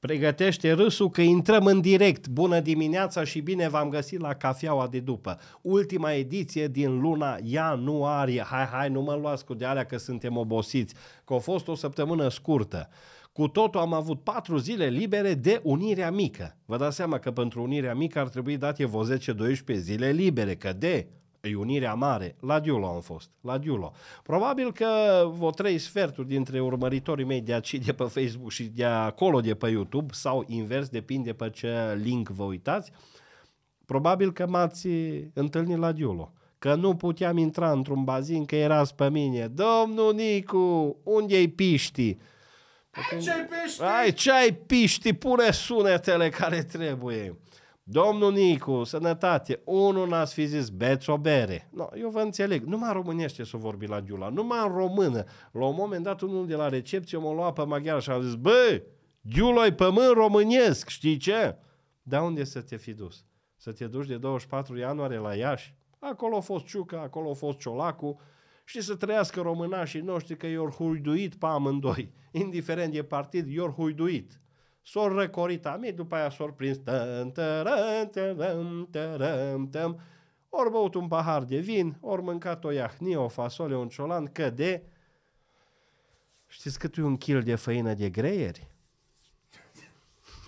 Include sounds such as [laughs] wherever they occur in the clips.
Pregătește râsul că intrăm în direct. Bună dimineața și bine v-am găsit la cafeaua de după. Ultima ediție din luna ianuarie. Hai, hai, nu mă luați cu de alea că suntem obosiți, că a fost o săptămână scurtă. Cu totul am avut patru zile libere de Unirea Mică. Vă dați seama că pentru Unirea Mică ar trebui date vreo 10-12 zile libere, că de E unirea mare. La Diulo am fost. La Diulo. Probabil că vă trei sferturi dintre urmăritorii mei de aici, de pe Facebook și de acolo, de pe YouTube, sau invers, depinde pe ce link vă uitați, probabil că m-ați întâlnit la Diulo. Că nu puteam intra într-un bazin, că erați pe mine. Domnul Nicu, unde-i piști? Ai ce-ai piști? Ai ce-ai piști? Pune sunetele care trebuie. Domnul Nicu, sănătate, unul n a fi zis, beți o bere. No, eu vă înțeleg, numai românește să vorbi la Giula, numai în română. La un moment dat, unul de la recepție m-a luat pe maghiară și a zis, bă, giula e pământ românesc, știi ce? Dar unde să te fi dus? Să te duci de 24 ianuarie la Iași? Acolo a fost Ciuca, acolo a fost Ciolacu și să trăiască românașii noștri că i-or huiduit pe amândoi. Indiferent de partid, i-or huiduit s a răcorit amii, după aia s a prins. Ori băut un pahar de vin, ori mâncat o iahnie, o fasole, un ciolan, că de... Știți cât e un kil de făină de greieri?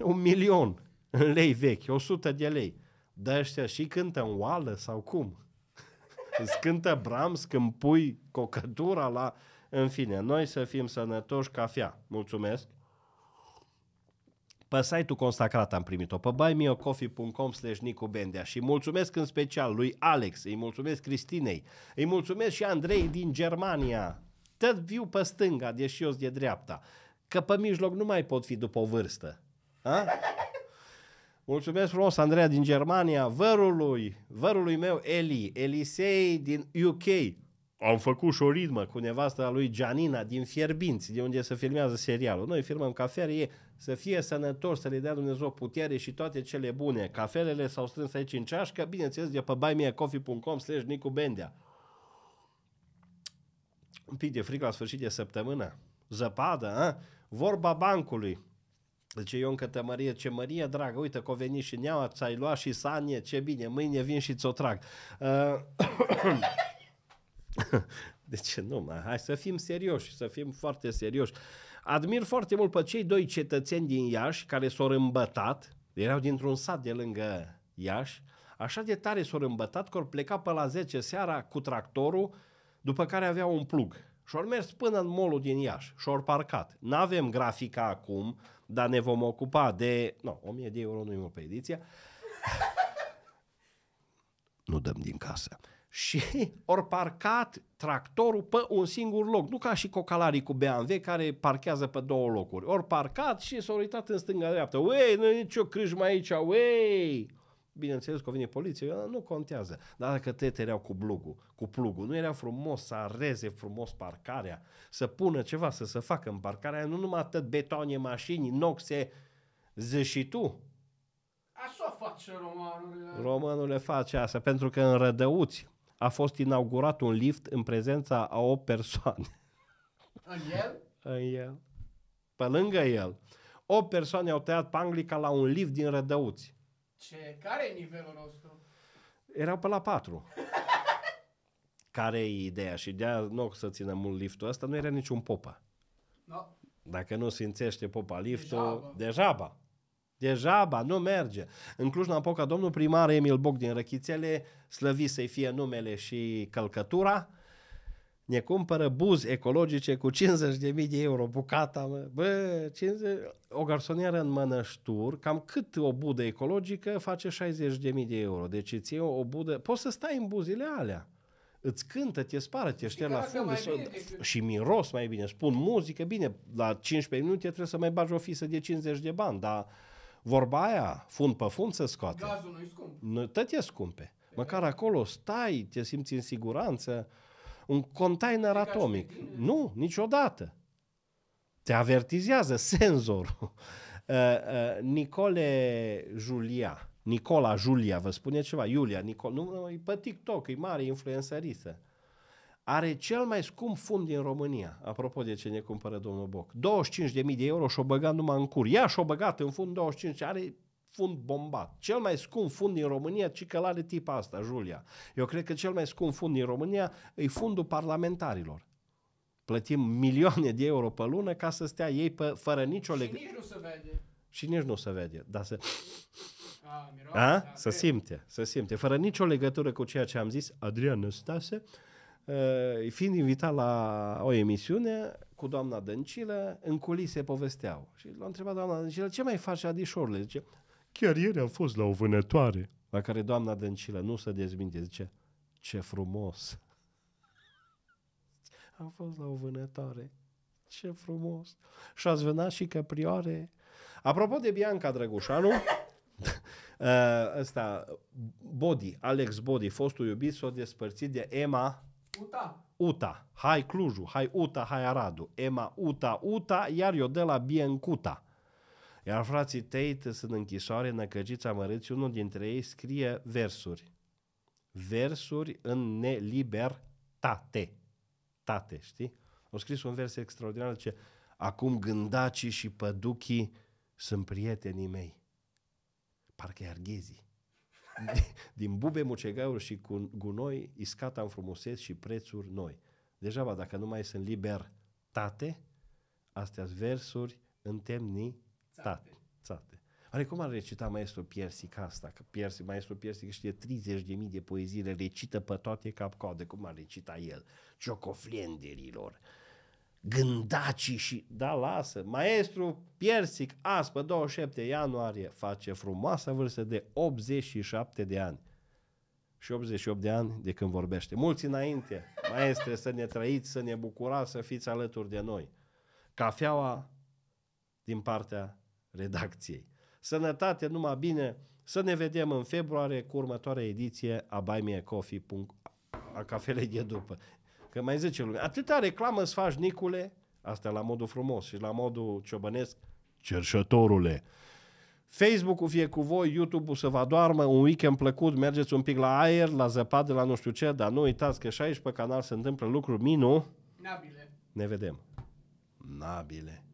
Un milion în lei vechi, 100 de lei. Dar ăștia și cântă în oală sau cum? Îți cântă Brahms când pui cocătura la... În fine, noi să fim sănătoși cafea. Mulțumesc! Pe site-ul consacrat am primit-o, pe buymeocoffee.com slash Nicu Bendea și mulțumesc în special lui Alex, îi mulțumesc Cristinei, îi mulțumesc și Andrei din Germania. Tot viu pe stânga, deși eu de dreapta. Că pe mijloc nu mai pot fi după o vârstă. A? Mulțumesc frumos, Andreea din Germania, vărului, vărului meu Eli, Elisei din UK, au făcut și o ritmă cu nevasta lui Gianina din Fierbinți, de unde se filmează serialul. Noi filmăm cafele. e să fie sănătos, să le dea Dumnezeu putere și toate cele bune. Cafelele s-au strâns aici în ceașcă, bineînțeles, de pe buymeacoffee.com slash Nicu Bendea. Un pic de frică la sfârșit de săptămână. Zăpadă, a? Vorba bancului. Zice Ioncă Tămărie, ce mărie dragă, uite că o veni și neaua, ți-ai luat și sanie, ce bine, mâine vin și ți-o trag. Uh, [laughs] De ce nu, mă? Hai să fim serioși, să fim foarte serioși. Admir foarte mult pe cei doi cetățeni din Iași care s-au îmbătat, erau dintr-un sat de lângă Iași, așa de tare s-au îmbătat că au plecat pe la 10 seara cu tractorul, după care avea un plug. Și au mers până în molul din Iași și au parcat. Nu avem grafica acum, dar ne vom ocupa de... Nu, 1000 de euro nu i mult pe ediție. [laughs] nu dăm din casă și ori [laughs] parcat tractorul pe un singur loc, nu ca și cocalarii cu BMW care parchează pe două locuri. Ori parcat și s-au uitat în stânga-dreaptă. Uei, nu e nicio crâjmă aici, uei! Bineînțeles că vine poliția, nu contează. Dar dacă tete erau cu blugul, cu plugul, nu era frumos să areze frumos parcarea, să pună ceva, să se facă în parcarea, nu numai atât betoane, mașini, noxe, zi și tu. Așa face romanul. Românul le face asta, pentru că în rădăuți a fost inaugurat un lift în prezența a o persoană. În el? în el. Pe lângă el. O persoană au tăiat panglica la un lift din Rădăuți. Ce? Care e nivelul nostru? Erau pe la patru. [laughs] care e ideea? Și de nu o să țină mult liftul ăsta, nu era niciun popa. No. Dacă nu simțește popa liftul, deja, bă. Dejaba, nu merge. În Cluj-Napoca, domnul primar Emil Boc din Răchițele, slăvi să-i fie numele și călcătura, ne cumpără buzi ecologice cu 50.000 de euro bucata, mă. Bă, 50... o garsonieră în mănăștur, cam cât o budă ecologică face 60.000 de euro. Deci îți iei o budă, poți să stai în buzile alea. Îți cântă, te spară, te ștergi la fund s- și miros mai bine, spun muzică, bine, la 15 minute trebuie să mai bagi o fisă de 50 de bani, dar vorba aia, fund pe fund se scoate. Gazul nu-i scump. tot e scumpe. Măcar acolo stai, te simți în siguranță. Un container atomic. Nu, niciodată. Te avertizează senzorul. [laughs] Uh, uh, Nicole Julia, Nicola Julia, vă spune ceva, Iulia, Nicola, nu, e pe TikTok, e mare influențăriță are cel mai scump fund din România, apropo de ce ne cumpără domnul Boc. 25.000 de euro și-o băgat numai în cur. Ea și-o băgat în fund 25, are fund bombat. Cel mai scump fund din România, ci că are tipa asta, Julia. Eu cred că cel mai scump fund din România e fundul parlamentarilor. Plătim milioane de euro pe lună ca să stea ei pe, fără nicio legătură. Și nici nu se vede. Și nici nu se vede, dar se... A, miroase, a? Da, să simte, Să simte. Fără nicio legătură cu ceea ce am zis, Adrian Năstase, uh, Eh, fiind invitat la o emisiune cu doamna Dăncilă, în culise povesteau. Și l-a întrebat doamna Dăncilă, ce mai faci dișorile? Zice, chiar ieri am fost la o vânătoare. La care doamna Dăncilă nu se dezminte, zice, ce frumos! [laughs] Am fost la o vânătoare. Ce frumos! Și ați vânat și căprioare. Apropo de Bianca Drăgușanu, [laughs] eh, ăsta, Bodi, Alex Bodi, fostul iubit, s-a despărțit de Emma Uta. Uta. Hai Clujul, hai Uta, hai Aradu. Ema Uta, Uta, iar eu de la Biencuta. Iar frații Tate sunt închisoare, năcăgiți amărâți unul dintre ei scrie versuri. Versuri în nelibertate. Tate, știi? Au scris un vers extraordinar, ce acum gândacii și păduchii sunt prietenii mei. Parcă e arghezii. [laughs] din bube, mucegaiuri și cu gunoi, iscata frumusețe și prețuri noi. Degeaba, dacă nu mai sunt libertate, astea versuri întemnitate. Tate. Are cum ar recita maestru Piersic asta? Că Piersic, maestru Piersic știe 30.000 de de poezii, le recită pe toate cap coadă. Cum ar recita el? Ciocoflenderilor gândacii și... Da, lasă. Maestru Piersic Aspă, 27 ianuarie, face frumoasă vârstă de 87 de ani. Și 88 de ani de când vorbește. Mulți înainte, maestre, să ne trăiți, să ne bucurați, să fiți alături de noi. Cafeaua din partea redacției. Sănătate, numai bine, să ne vedem în februarie cu următoarea ediție a buymeacoffee.com a cafelei de după. Că mai zice lumea, atâta reclamă îți faci, Nicule, asta la modul frumos și la modul ciobănesc, cerșătorule. Facebook-ul fie cu voi, YouTube-ul să vă doarmă, un weekend plăcut, mergeți un pic la aer, la zăpadă, la nu știu ce, dar nu uitați că și aici pe canal se întâmplă lucruri minu. Nabile. Ne vedem. Nabile.